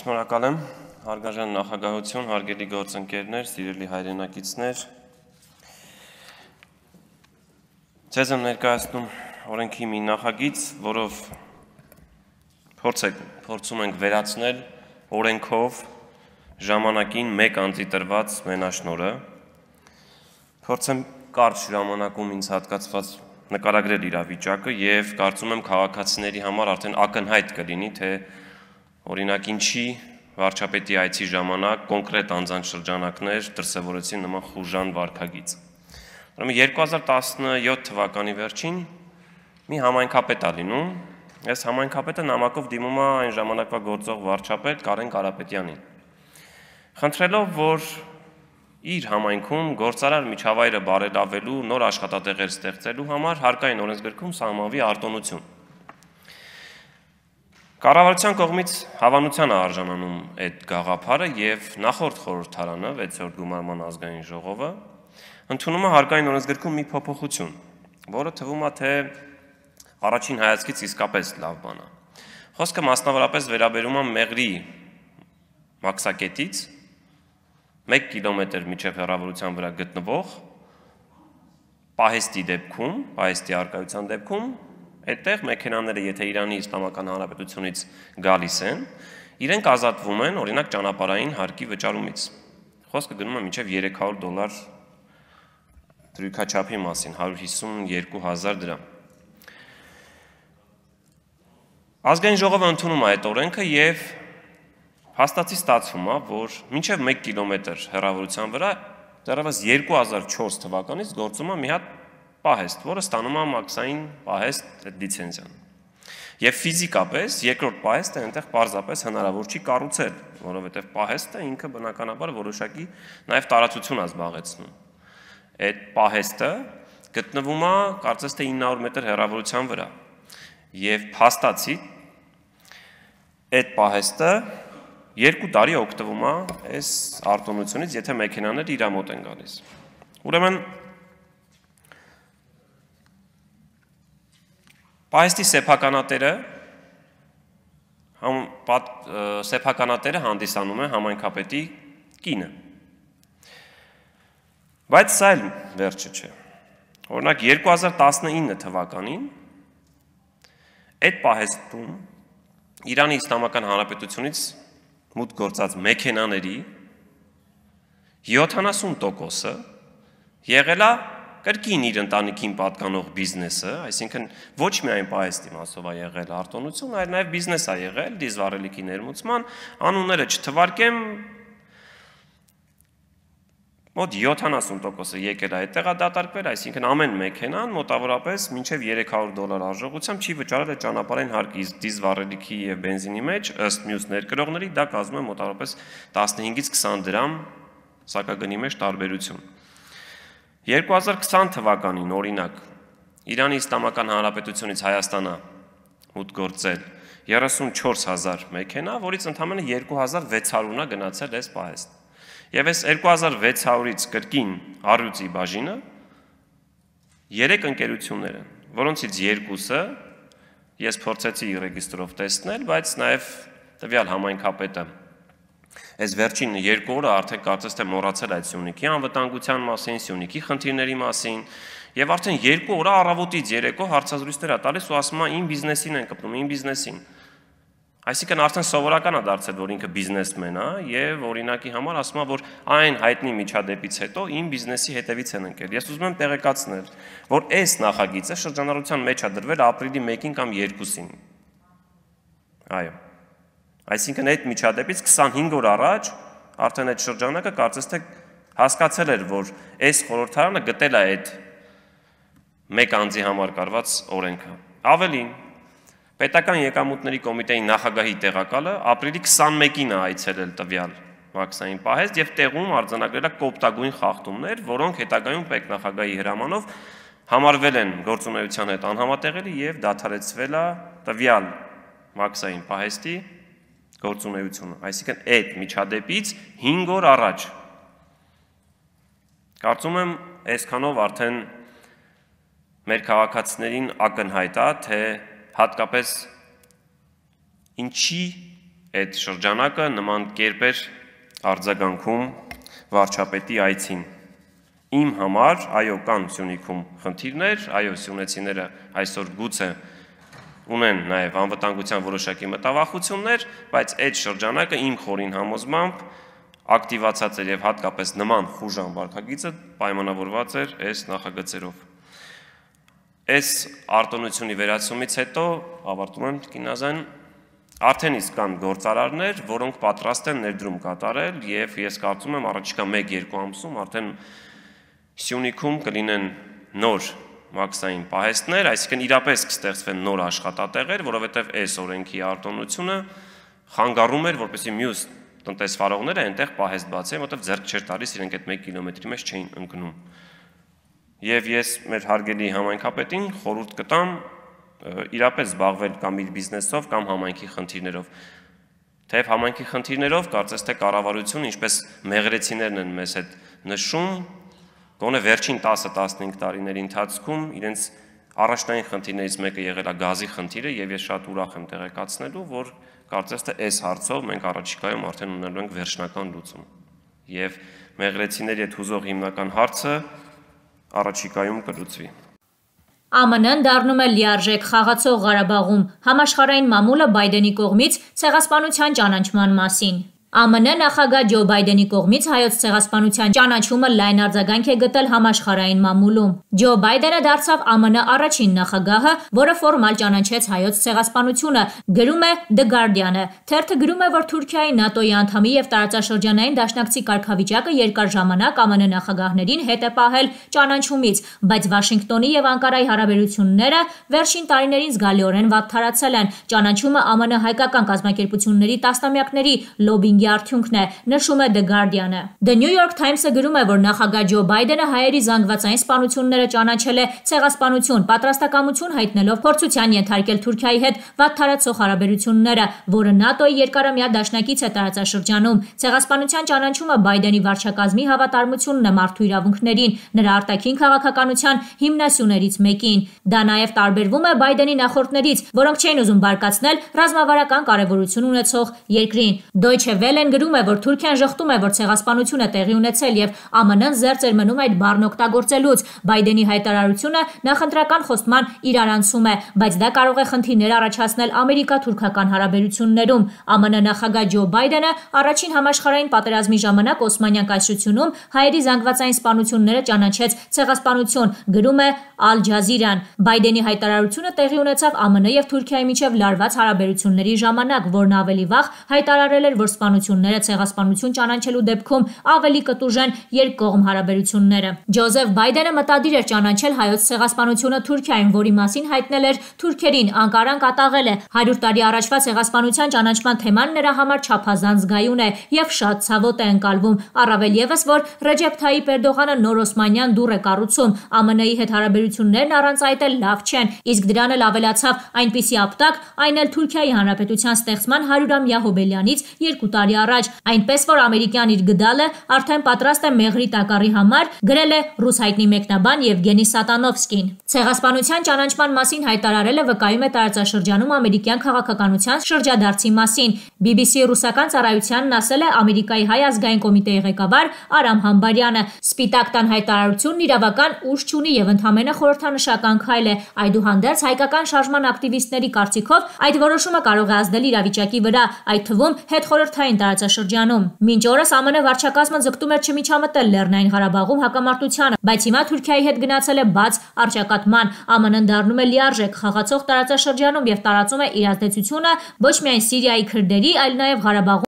Շնորհակալ եմ հարգաժան նախագահություն, հարգելի գործընկերներ, սիրելի հայրենակիցներ։ Ձեզ եմ ներկայացնում օրենքի մի նախագիծ, որով փորձեք փորձում ենք վերացնել օրենքով ժամանակին մեկ անձի տրված մենաշնորը։ Փորձեմ կարճ ժամանակում ինձ հատկացված նկարագրել իրավիճակը եւ կարծում եմ քաղաքացիների համար արդեն ակնհայտ կլինի, թե Օրինակ ինչի վարչապետի այցի ժամանակ կոնկրետ անձանց շրջանակներ դրսևորեցին նման խուժան վարկագից։ Ուրեմն 2017 թվականի վերջին մի համայնքապետ է լինում, այս համայնքապետը նամակով դիմում է այն ժամանակվա գործող վարչապետ Կարեն Կարապետյանին։ Խնդրելով, որ իր համայնքում գործարար միջավայրը բարելավելու նոր աշխատատեղեր ստեղծելու համար հարկային օրենսգրքում սահմանվի արտոնություն Կառավարության կողմից հավանության է արժանանում այդ գաղափարը եւ նախորդ խորհրդարանը 6-րդ գումարման ազգային ժողովը ընդունում է հարկային օրենսգրքում մի փոփոխություն, որը թվում է թե առաջին հայացքից իսկապես լավ բան է։ Խոսքը մասնավորապես վերաբերում է Մեղրի մաքսակետից 1 կիլոմետր միջև հեռավորության վրա գտնվող պահեստի դեպքում, պահեստի արկայության դեպքում այդտեղ մեքենաները, եթե Իրանի Իսլամական Հանրապետությունից գալիս են, իրենք ազատվում են օրինակ ճանապարհային հարկի վճարումից։ Խոսքը գնում է մինչև 300 դոլար դրույքաչափի մասին, 152000 դրամ։ Ազգային ժողովը ընդունում է այդ օրենքը եւ հաստատի ստացվում է, որ մինչև 1 կիլոմետր հեռավորության վրա դեռևս 2004 թվականից գործում է մի հատ պահեստ, որը ստանում է մաքսային պահեստ այդ լիցենզիան։ Եվ ֆիզիկապես երկրորդ պահեստը այնտեղ պարզապես հնարավոր չի կառուցել, որովհետև պահեստը ինքը բնականաբար որոշակի նաև տարածություն է զբաղեցնում։ Այդ պահեստը գտնվում է կարծես թե 900 մետր հեռավորության վրա։ Եվ փաստացի այդ պահեստը երկու տարի օգտվում է այս արտոնությունից, եթե մեքենաները իր մոտ են գալիս։ Ուրեմն Պահեստի սեփականատերը համ սեփականատերը հանդիսանում է համայնքապետի կինը։ Բայց սա էլ վերջը չէ։ Օրինակ 2019 թվականին այդ պահեստում Իրանի Իսլամական Հանրապետությունից մուտք գործած մեքենաների 70%-ը եղել է կրկին իր ընտանիքին պատկանող բիզնեսը, այսինքն ոչ միայն պայես դիմասով է եղել արտոնություն, այլ նաև բիզնես է եղել դիզվարելիքի ներմուծման, անունները չթվարկեմ, մոտ 70%-ը եկել է այդտեղ դատարկվել, այսինքն ամեն մեքենան մոտավորապես մինչև 300 դոլար արժողությամբ չի վճարել ճանապարհային հարկի դիզվարելիքի եւ բենզինի մեջ, ըստ մյուս ներկրողների դա կազմում է մոտավորապես 15-ից 20 դրամ սակագնի մեջ տարբերություն։ 2020 թվականին օրինակ Իրանի Իսլամական Հանրապետությունից Հայաստանը ուտ գործել 34000 մեքենա, որից ընդամենը 2600-ը գնացել էս պահեստ։ Եվ այս 2600-ից կրկին 100-ի բաժինը 3 ընկերություններ են, որոնցից երկուսը ես փորձեցի ռեգիստրով տեսնել, բայց նաև տվյալ համայնքապետը Այս վերջին երկու օրը արդեն կարծես թե մոռացել այդ Սյունիքի անվտանգության մասին, Սյունիքի խնդիրների մասին, եւ արդեն երկու օր առավոտից երեկո հարցազրույցներ ա տալիս ու ասում ա ին բիզնեսին են կպնում, ին բիզնեսին։ Այսինքն արդեն սովորական ա դարձել, որ ինքը բիզնեսմեն ա եւ օրինակի համար ասում ա որ այն հայտնի միջադեպից հետո ին բիզնեսի հետևից են ընկել։ Ես ուզում եմ տեղեկացնել, որ այս նախագիծը շրջանառության մեջ ա դրվել ապրիլի 1-ին կամ 2-ին։ Այո։ Այսինքն այդ միջադեպից 25 օր առաջ արդեն այդ շրջանակը կարծես թե հասկացել էր, որ այս խորհրդարանը գտել է այդ մեկ անձի համար կարված օրենքը։ Ավելին, Պետական եկամուտների կոմիտեի նախագահի տեղակալը ապրիլի 21-ին է այցելել տվյալ մաքսային պահեստ եւ տեղում արձանագրել է կոպտագույն խախտումներ, որոնք հետագայում պետ նախագահի հրամանով համարվել են գործունեության հետ անհամատեղելի եւ դադարեցվել է տվյալ մաքսային պահեստի գործունեությունը, այսինքն այդ միջադեպից 5 օր առաջ։ Կարծում եմ, այսքանով արդեն մեր քաղաքացիներին ակնհայտ է, թե հատկապես ինչի այդ շրջանակը նման կերպ էր արձագանքում վարչապետի այցին։ Իմ համար, այո, կան Սյունիքում խնդիրներ, այո, սյունեցիները այսօր գուցե այ ունեն նաև անվտանգության որոշակի մտավախություններ, բայց այդ շրջանակը իմ խորին համոզմամբ ակտիվացած էր եւ հատկապես նման խուժան վարկագիծը պայմանավորված էր այս նախագծերով։ Այս արտոնությունի վերացումից հետո ավարտում եմ կինազան Արդեն իսկ կան գործարարներ, որոնք պատրաստ են ներդրում կատարել եւ ես կարծում եմ առաջիկա 1-2 ամսում արդեն Սյունիքում կլինեն նոր մաքսային պահեստներ, այսինքն իրապես կստեղծվեն նոր աշխատատեղեր, որովհետև այս օրենքի արտոնությունը խանգարում էր, որպեսի մյուս տնտեսվարողները այնտեղ պահեստ բացեն, որտեղ ձեռք չէր տալիս իրենք այդ 1 կիլոմետրի մեջ չէին ընկնում։ Եվ ես մեր հարգելի համայնքապետին խորհուրդ կտամ իրապես զբաղվել կամ իր բիզնեսով կամ համայնքի խնդիրներով թեև համայնքի խնդիրներով կարծես թե կառավարությունը ինչպես մեղրեցիներն են մեզ հետ նշում Գոնե վերջին 10-15 տարիների ընթացքում իրենց առաջնային խնդիրներից մեկը եղել է գազի խնդիրը եւ ես շատ ուրախ եմ տեղեկացնելու, որ կարծես թե այս հարցով մենք առաջիկայում արդեն ունենալու ենք վերջնական լուծում։ Եվ մեղրեցիների այդ հուզող հիմնական հարցը առաջիկայում կլուծվի։ ԱՄՆ-ն դառնում է լիարժեք խաղացող Ղարաբաղում։ Համաշխարհային մամուլը Բայդենի կողմից ցեղասպանության ճանաչման մասին ԱՄՆ նախագահ Ջո Բայդենի կողմից հայոց ցեղասպանության ճանաչումը լայն արձագանք է գտել համաշխարհային մամուլում։ Ջո Բայդենը դարձավ ԱՄՆ առաջին նախագահը, որը ֆորմալ ճանաչեց հայոց ցեղասպանությունը, գրում է The Guardian-ը։ Թերթը գրում է, որ Թուրքիայի ՆԱՏՕ-ի անդամի եւ տարածաշրջանային դաշնակցի կարգավիճակը երկար ժամանակ ԱՄՆ նախագահներին հետ է պահել ճանաչումից, բայց Վաշինգտոնի եւ Անկարայի հարաբերությունները վերջին տարիներին զգալիորեն վատթարացել են։ Ճանաչումը ԱՄՆ հայկական կազմակերպությունների տասնամյակների լոբինգ միտինգի արդյունքն է, նշում է The Guardian-ը։ The New York Times-ը գրում է, որ նախագահ Ջո Բայդենը հայերի զանգվածային սպանությունները ճանաչել է ցեղասպանություն, պատրաստակամություն հայտնելով փորձության ենթարկել Թուրքիայի հետ վատ տարածող հարաբերությունները, որը ՆԱՏՕ-ի երկարամյա դաշնակից է տարածաշրջանում։ Ցեղասպանության ճանաչումը Բայդենի վարչակազմի հավատարմությունն է մարդու իրավունքներին, նրա արտաքին քաղաքականության հիմնասյուներից մեկին։ Դա նաև տարբերվում է Բայդենի նախորդներից, որոնք չէին ուզում բարկացնել ռազմավարական կարևորություն ունեցող երկրին։ Deutsche Welle Բելեն գրում է, որ Թուրքիան ժխտում է, որ ցեղասպանությունը տեղի ունեցել եւ ԱՄՆ-ն զերծ էր մնում այդ բառն օգտագործելուց։ Բայդենի հայտարարությունը նախընտրական խոստման իրարանցում է, բայց դա կարող է խնդիրներ առաջացնել ամերիկա-թուրքական հարաբերություններում։ ԱՄՆ նախագահ Ջո Բայդենը առաջին համաշխարհային պատերազմի ժամանակ Օսմանյան կայսրությունում հայերի զանգվածային սպանությունները ճանաչեց ցեղասպանություն, գրում է Al Jazeera-ն։ Բայդենի հայտարարությունը տեղի ունեցավ ԱՄՆ եւ Թուրքիայի միջև լարված հարաբերությունների ժամանակ, որն ավելի վաղ հայտարարել էր, որ սպանությունը իշխանությունները ցեղասպանություն ճանաչելու դեպքում ավելի կտուժեն երկկողմ հարաբերությունները։ Ջոզեֆ Բայդենը մտադիր էր ճանաչել հայոց ցեղասպանությունը Թուրքիայում, որի մասին հայտնել էր թուրքերին Անկարան կատաղել է 100 տարի առաջվա ցեղասպանության ճանաչման թեման նրա համար չափազանց զգայուն է եւ շատ ցավոտ է ընկալվում, առավել եւս որ Ռեջեփ Թայիպ Էրդողանը նոր Օսմանյան դուռ է կառուցում, ԱՄՆ-ի հետ հարաբերություններն առանց այդ էլ լավ չեն, իսկ դրան էլ ավելացավ այնպիսի ապտակ, այն էլ Թուրքիայի Հանրապետության ստեղծման 100-ամյա հոբելյանից 2 տարի տարի առաջ, այնպես որ ամերիկյան իր գդալը արդեն պատրաստ է մեղրի տակարի համար, գրել է ռուս հայտնի մեկնաբան Եվգենի Սատանովսկին։ Ցեղասպանության ճանաչման մասին հայտարարելը վկայում է տարածաշրջանում ամերիկյան քաղաքականության շրջադարձի մասին։ BBC ռուսական ծառայությանն ասել է Ամերիկայի հայ ազգային կոմիտեի ղեկավար Արամ Համբարյանը, Սպիտակ տան հայտարարությունն իրավական ուժ չունի եւ ընդհանրապես խորհրդանշական քայլ է։ Այդուհանդերձ հայկական շարժման ակտիվիստների կարծիքով այդ որոշումը կարող է ազդել իրավիճակի վրա, այդ թվում հետխորհրդային տարածաշրջանում։ Մինչ օրս ԱՄՆ վարչակազմը ձգտում էր չմիջամտել Լեռնային Ղարաբաղում հակամարտությանը, բայց հիմա Թուրքիայի հետ գնացել է բաց արճակատման։ ԱՄՆ-ն դառնում է լիարժեք խաղացող տարածաշրջանում եւ տարածում է իր ազդեցությունը ոչ միայն Սիրիայի քրդերի, այլ նաեւ Ղարաբաղում